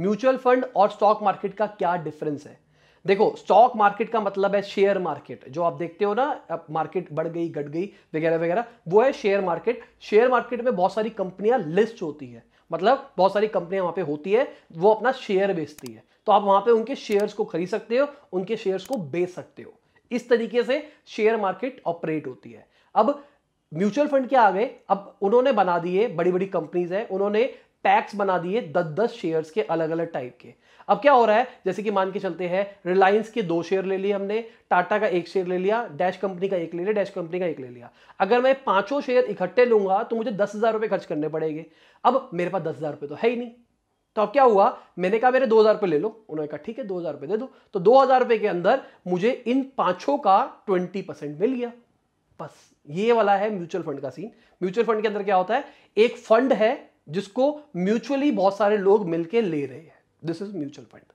mutual fund और stock market का क्या डिफरेंस है देखो स्टॉक मार्केट का मतलब है शेयर मार्केट जो आप देखते हो ना मार्केट बढ़ गई घट गई वगैरह वगैरह वो है शेयर मार्केट शेयर मार्केट में बहुत सारी कंपनियां लिस्ट होती है मतलब बहुत सारी कंपनियां वहां पे होती है वो अपना शेयर बेचती है तो आप वहां पे उनके शेयर्स को खरीद सकते हो उनके शेयर्स को बेच सकते हो इस तरीके से शेयर मार्केट ऑपरेट होती है अब म्यूचुअल फंड क्या आ गए अब उन्होंने बना दिए बड़ी बड़ी कंपनीज है उन्होंने पैक्स बना दिए दस दस शेयर्स के अलग अलग टाइप के अब क्या हो रहा है जैसे कि मान के चलते हैं रिलायंस के दो शेयर ले लिए हमने टाटा का एक शेयर ले लिया डैश कंपनी का एक ले लिया डैश कंपनी का एक ले लिया अगर मैं पांचों शेयर इकट्ठे लूंगा तो मुझे दस हज़ार रुपये खर्च करने पड़ेंगे अब मेरे पास दस हज़ार रुपये तो है ही नहीं तो अब क्या हुआ मैंने कहा मेरे दो हज़ार रुपये ले लो उन्होंने कहा ठीक है दो हज़ार रुपये दे दो तो दो हज़ार रुपये के अंदर मुझे इन पांचों का ट्वेंटी परसेंट मिल गया बस ये वाला है म्यूचुअल फंड का सीन म्यूचुअल फंड के अंदर क्या होता है एक फंड है जिसको म्यूचुअली बहुत सारे लोग मिलकर ले रहे हैं दिस इज म्यूचुअल फंड